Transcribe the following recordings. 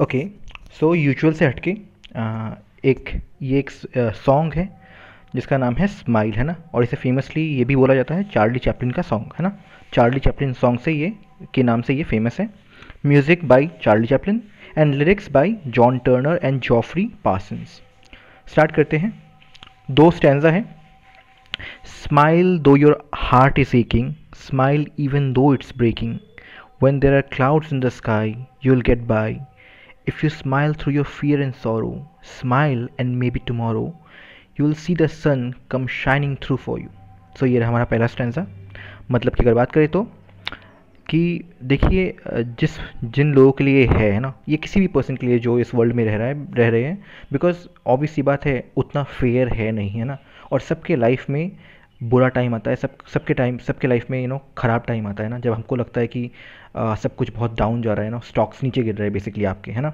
okay so usual से हटके एक ये एक सॉन्ग है जिसका नाम है स्माइल है ना और इसे फेमसली ये भी बोला जाता है चार्ली चैपलिन का सॉन्ग है ना चार्ली चैपलिन सॉन्ग से ये के नाम से ये फेमस है music by Charlie Chaplin and lyrics by John Turner and Joffrey Parsons start करते हैं दो स्टैंडा है स्माइल दो your heart is aching smile even though it's breaking when there are clouds in the sky you will get by If you smile through your fear and sorrow, smile and maybe tomorrow you will see the sun come shining through for you so ये रहा हमारा पहला stanza मतलब कि अगर बात करें तो कि देखिए जिस जिन लोगों के लिए है है ना ये किसी भी पर्सन के लिए जो इस वर्ल्ड में रह रहा है रह रहे हैं बिकॉज ऑब्वियसली बात है उतना फेयर है नहीं है ना और सबके लाइफ में बुरा टाइम आता है सब सबके टाइम सबके लाइफ में यू नो ख़राब टाइम आता है ना जब हमको लगता है कि आ, सब कुछ बहुत डाउन जा रहा है ना स्टॉक्स नीचे गिर रहे हैं बेसिकली आपके है ना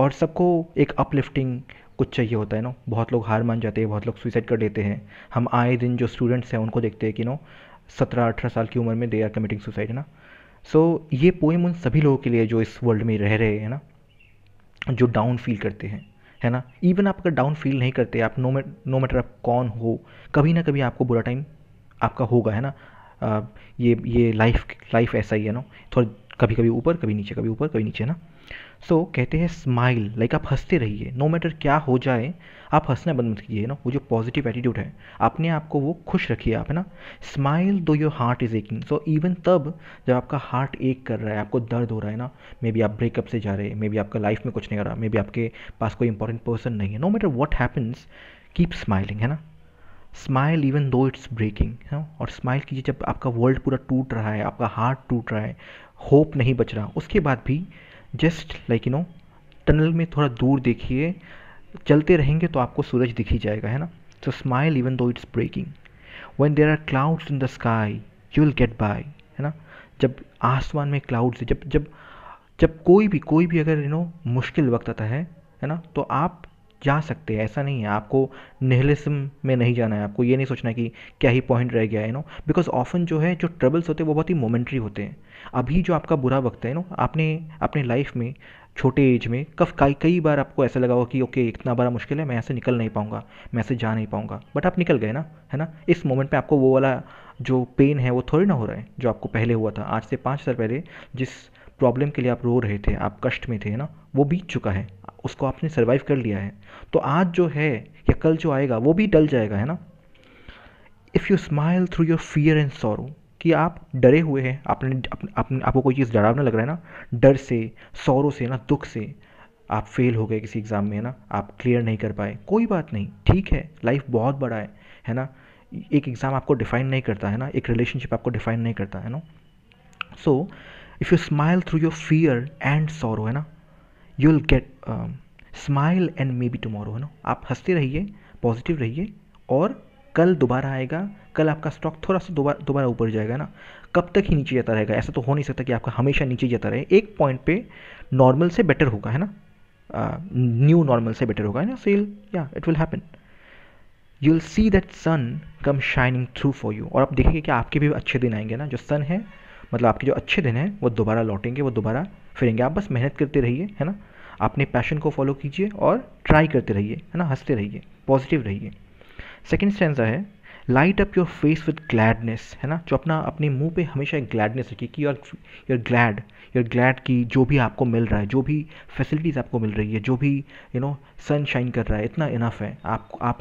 और सबको एक अपलिफ्टिंग कुछ चाहिए होता है ना बहुत लोग हार मान जाते हैं बहुत लोग सुइसाइड कर देते हैं हम आए दिन जो स्टूडेंट्स हैं उनको देखते हैं कि नो सत्रह अठारह साल की उम्र में दे आर कमिटिंग सुसाइड है ना सो so, ये पोइम उन सभी लोगों के लिए जो इस वर्ल्ड में रह रहे हैं ना जो डाउन फील करते हैं है ना इवन आप अगर डाउन फील नहीं करते आप नो नो मैटर आप कौन हो कभी ना कभी आपको बुरा टाइम आपका होगा है ना आ, ये ये लाइफ लाइफ ऐसा ही है ना थोड़ा कभी कभी ऊपर कभी नीचे कभी ऊपर कभी नीचे ना सो so, कहते हैं स्माइल लाइक आप हंसते रहिए नो मैटर क्या हो जाए आप हंसना बंद मत कीजिए ना वो जो पॉजिटिव एटीट्यूड है अपने आप को वो खुश रखिए आप है ना स्माइल दो your heart is aching so even तब जब आपका हार्ट एक कर रहा है आपको दर्द हो रहा है ना मे बी आप ब्रेकअप से जा रहे हैं मे बी आपका लाइफ में कुछ नहीं कर रहा मे बी आपके पास कोई इंपॉर्टेंट पर्सन नहीं है no matter what happens keep smiling है ना smile even though it's breaking है और स्माइल कीजिए जब आपका वर्ल्ड पूरा टूट रहा है आपका हार्ट टूट रहा है होप नहीं बच रहा उसके बाद भी just like you know tunnel में थोड़ा दूर देखिए चलते रहेंगे तो आपको सूरज दिख ही जाएगा है ना सो smile even though it's breaking when there are clouds in the sky you will get bye है ना जब आसमान में क्लाउड्स जब जब जब कोई भी कोई भी अगर यू नो मुश्किल वक्त आता है है ना तो आप जा सकते हैं ऐसा नहीं है आपको नेहलिसम में नहीं जाना है आपको ये नहीं सोचना कि क्या ही पॉइंट रह गया है नो बिकॉज ऑफन जो है जो ट्रबल्स होते हैं वो बहुत ही मोमेंट्री होते हैं अभी जो आपका बुरा वक्त है नो आपने अपने लाइफ में छोटे एज में कफ कई कई बार आपको ऐसा लगा हो कि ओके इतना बड़ा मुश्किल है मैं यहाँ से निकल नहीं पाऊँगा मैं ऐसे जा नहीं पाऊँगा बट आप निकल गए ना है ना इस मोमेंट पे आपको वो वाला जो पेन है वो थोड़ी ना हो रहा है जो आपको पहले हुआ था आज से पाँच साल पहले जिस प्रॉब्लम के लिए आप रो रहे थे आप कष्ट में थे ना वो बीत चुका है उसको आपने सर्वाइव कर लिया है तो आज जो है या कल जो आएगा वो भी डल जाएगा है ना if you smile through your fear and sorrow कि आप डरे हुए हैं आपने अपने आपको कोई चीज़ डरावना लग रहा है ना डर से सौरों से ना दुख से आप फेल हो गए किसी एग्ज़ाम में है ना आप क्लियर नहीं कर पाए कोई बात नहीं ठीक है लाइफ बहुत बड़ा है है ना एक एग्ज़ाम आपको डिफ़ाइन नहीं करता है ना एक रिलेशनशिप आपको डिफ़ाइन नहीं करता है ना सो so, if you smile through your fear and sorrow है ना you will get smile and may be tomorrow है ना आप हंसते रहिए पॉजिटिव रहिए और कल दोबारा आएगा कल आपका स्टॉक थोड़ा सा दोबारा दोबारा ऊपर जाएगा ना कब तक ही नीचे जाता रहेगा ऐसा तो हो नहीं सकता कि आपका हमेशा नीचे जाता रहे एक पॉइंट पे नॉर्मल से बेटर होगा है ना न्यू नॉर्मल से बेटर होगा है ना सेल या it will happen you will see that sun come shining through for you और आप देखेंगे कि आपके भी अच्छे दिन आएंगे ना जो सन है मतलब आपके जो अच्छे दिन हैं वो दोबारा लौटेंगे वो दोबारा फिरेंगे आप बस मेहनत करते रहिए है ना अपने पैशन को फॉलो कीजिए और ट्राई करते रहिए है ना हंसते रहिए पॉजिटिव रहिए सेकेंड स्टेंजा है light up your face with gladness है ना जो अपना अपने मुंह पे हमेशा एक ग्लैडनेस रखिए कि you are glad your glad कि जो भी आपको मिल रहा है जो भी फैसिलिटीज़ आपको मिल रही है जो भी यू नो सन शाइन कर रहा है इतना इनफ है आप आप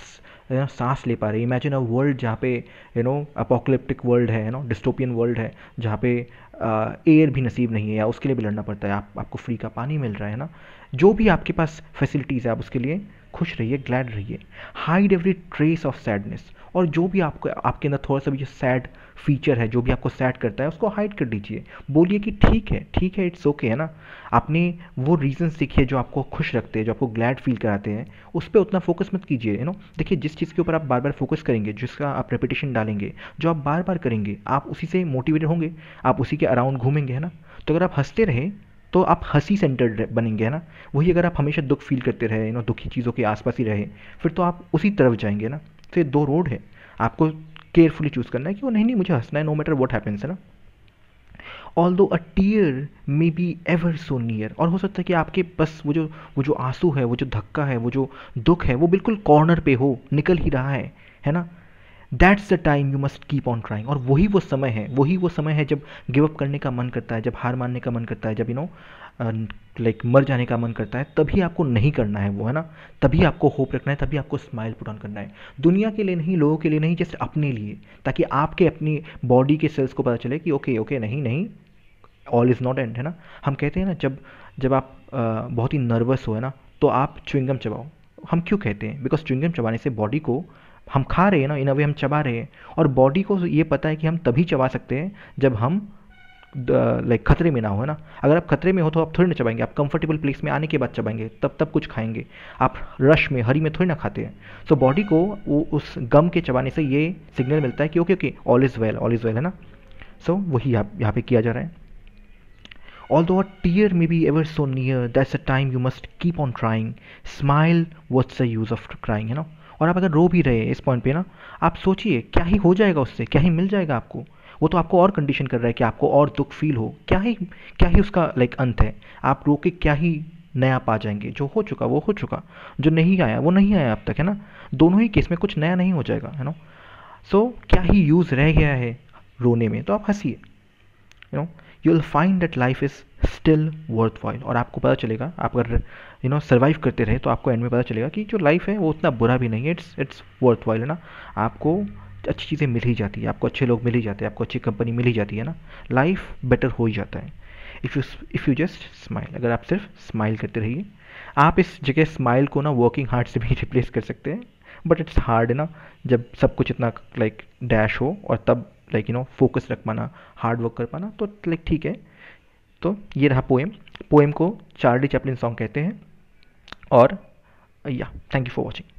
यू नो सांस ले पा रहे हैं इमेजिन अ वर्ल्ड जहाँ पे यू नो अपोकलिप्टिक वर्ल्ड है यू नो डिस्टोपियन वर्ल्ड है जहाँ पे एयर भी नसीब नहीं है या उसके लिए भी लड़ना पड़ता है आप आपको फ्री का पानी मिल रहा है ना जो भी आपके पास फैसिलिटीज़ है आप उसके लिए खुश रहिए ग्लैड रहिए hide every trace of sadness और जो भी आपको आपके अंदर थोड़ा सा भी जो सैड फीचर है जो भी आपको सैड करता है उसको हाइड कर दीजिए बोलिए कि ठीक है ठीक है इट्स ओके okay, है ना आपने वो रीज़न सीखिए जो आपको खुश रखते हैं जो आपको ग्लैड फील कराते हैं उस पर उतना फोकस मत कीजिए यू नो देखिए जिस चीज़ के ऊपर आप बार बार फोकस करेंगे जिसका आप रेपिटेशन डालेंगे जो आप बार बार करेंगे आप उसी से मोटिवेटेड होंगे आप उसी के अराउंड घूमेंगे है ना तो अगर आप हंसते रहे तो आप हंसी सेंटर्ड बनेंगे है ना वही अगर आप हमेशा दुख फील करते रहे यू नो दुखी चीज़ों के आसपास ही रहे फिर तो आप उसी तरफ जाएंगे ना तो ये दो रोड है आपको केयरफुली चूज़ करना है कि वो नहीं नहीं मुझे हंसना है नो मैटर वॉट हैपन्स है ना ऑल दो अ tier may be ever so near और हो सकता है कि आपके बस वो जो वो जो आंसू है वो जो धक्का है वो जो दुख है वो बिल्कुल कॉर्नर पे हो निकल ही रहा है है ना that's the time you must keep on trying और वही वो समय है वही वो समय है जब गिव अप करने का मन करता है जब हार मानने का मन करता है जब यू नो लाइक मर जाने का मन करता है तभी आपको नहीं करना है वो है ना तभी आपको होप रखना है तभी आपको स्माइल पुट ऑन करना है दुनिया के लिए नहीं लोगों के लिए नहीं जस्ट अपने लिए ताकि आपके अपनी बॉडी के सेल्स को पता चले कि ओके ओके नहीं नहीं ऑल इज़ नॉट एंड है ना हम कहते हैं ना जब जब आप बहुत ही नर्वस हो है ना तो आप चुविंगम चबाओ हम क्यों कहते हैं बिकॉज चुविंगम चबाने से बॉडी को हम खा रहे हैं ना इन अवे हम चबा रहे हैं और बॉडी को ये पता है कि हम तभी चबा सकते हैं जब हम लाइक खतरे में ना हो है ना अगर आप खतरे में हो तो आप थोड़ी ना चबाएंगे आप कंफर्टेबल प्लेस में आने के बाद चबाएंगे तब तब कुछ खाएंगे आप रश में हरी में थोड़ी ना खाते हैं सो तो बॉडी को वो उस गम के चबाने से ये सिग्नल मिलता है कि okay okay all is well all is well है ना सो so, वही यहाँ यहाँ पे किया जा रहा है ऑल दो tier may be ever so near that's a time you must keep on trying smile what's the use of trying है ना और आप अगर रो भी रहे इस पॉइंट पे ना आप सोचिए क्या ही हो जाएगा उससे क्या ही मिल जाएगा आपको वो तो आपको और कंडीशन कर रहा है कि आपको और दुख फील हो क्या ही क्या ही उसका लाइक अंत है आप रो के क्या ही नया पा जाएंगे जो हो चुका वो हो चुका जो नहीं आया वो नहीं आया अब तक है ना दोनों ही केस में कुछ नया नहीं हो जाएगा है ना सो so, क्या ही यूज़ रह गया है रोने में तो आप हंसीए you know you will find that life is still worth while और आपको पता चलेगा आप अगर यू नो सर्वाइव करते रहे तो आपको एंड में पता चलेगा कि जो लाइफ है वो उतना बुरा भी नहीं है इट्स इट्स वर्थ वाइल है ना आपको अच्छी चीज़ें मिल ही जाती है आपको अच्छे लोग मिल ही जाते हैं आपको अच्छी कंपनी मिल ही जाती है ना लाइफ बेटर हो ही जाता है if you if you just smile अगर आप सिर्फ स्माइल करते रहिए आप इस जगह स्माइल को ना वर्किंग हार्ड से भी रिप्लेस कर सकते हैं बट इट्स हार्ड है ना जब सब कुछ इतना लाइक like, डैश हो और तब लाइक यू नो फोकस रख पाना हार्ड वर्क कर पाना तो लाइक ठीक है तो ये रहा पोएम पोएम को चार्ली चैपलिन सॉन्ग कहते हैं और या थैंक यू फॉर वॉचिंग